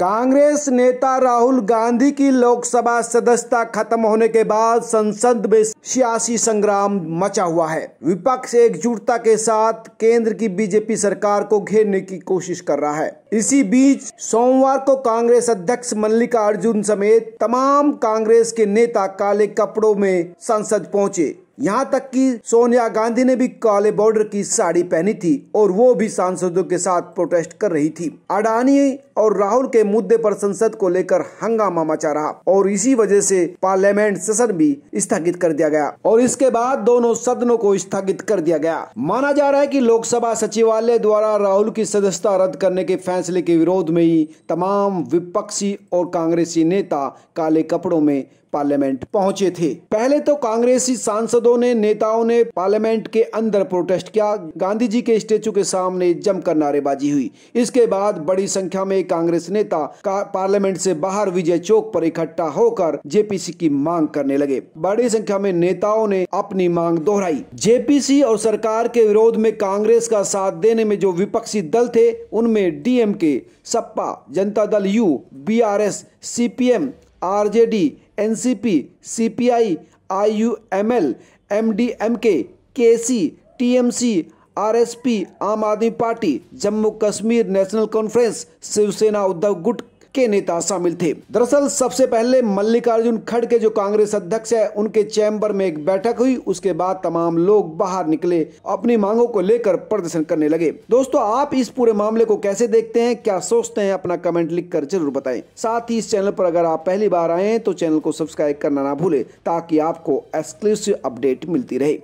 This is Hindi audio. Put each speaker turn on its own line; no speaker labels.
कांग्रेस नेता राहुल गांधी की लोकसभा सदस्यता खत्म होने के बाद संसद में सियासी संग्राम मचा हुआ है विपक्ष एकजुटता के साथ केंद्र की बीजेपी सरकार को घेरने की कोशिश कर रहा है इसी बीच सोमवार को कांग्रेस अध्यक्ष मल्लिका अर्जुन समेत तमाम कांग्रेस के नेता काले कपड़ों में संसद पहुंचे यहाँ तक कि सोनिया गांधी ने भी काले बॉर्डर की साड़ी पहनी थी और वो भी सांसदों के साथ प्रोटेस्ट कर रही थी अडानी और राहुल के मुद्दे पर संसद को लेकर हंगामा मचा रहा और इसी वजह से पार्लियामेंट सेशन भी स्थगित कर दिया गया और इसके बाद दोनों सदनों को स्थगित कर दिया गया माना जा रहा है की लोकसभा सचिवालय द्वारा राहुल की सदस्यता रद्द करने के फैसले के विरोध में ही तमाम विपक्षी और कांग्रेसी नेता काले कपड़ों में पार्लियामेंट पहुंचे थे पहले तो कांग्रेसी सांसदों ने नेताओं ने पार्लियामेंट के अंदर प्रोटेस्ट किया गांधी जी के स्टेचू के सामने जमकर नारेबाजी हुई इसके बाद बड़ी संख्या में कांग्रेस नेता का पार्लियामेंट से बाहर विजय चौक पर इकट्ठा होकर जेपीसी की मांग करने लगे बड़ी संख्या में नेताओं ने अपनी मांग दोहराई जेपीसी और सरकार के विरोध में कांग्रेस का साथ देने में जो विपक्षी दल थे उनमें के Sapa Janata Dal U B R S C P M RJD NCP CPI IUML MDMK KC TMC RSP Aam Aadmi Party Jammu Kashmir National Conference Shivsena Uddhav गुट के नेता शामिल थे दरअसल सबसे पहले मल्लिकार्जुन खड़गे जो कांग्रेस अध्यक्ष है उनके चैम्बर में एक बैठक हुई उसके बाद तमाम लोग बाहर निकले अपनी मांगों को लेकर प्रदर्शन करने लगे दोस्तों आप इस पूरे मामले को कैसे देखते हैं क्या सोचते हैं अपना कमेंट लिख कर जरूर बताए साथ ही इस चैनल पर अगर आप पहली बार आए तो चैनल को सब्सक्राइब करना ना भूले ताकि आपको एक्सक्लूसिव अपडेट मिलती रहे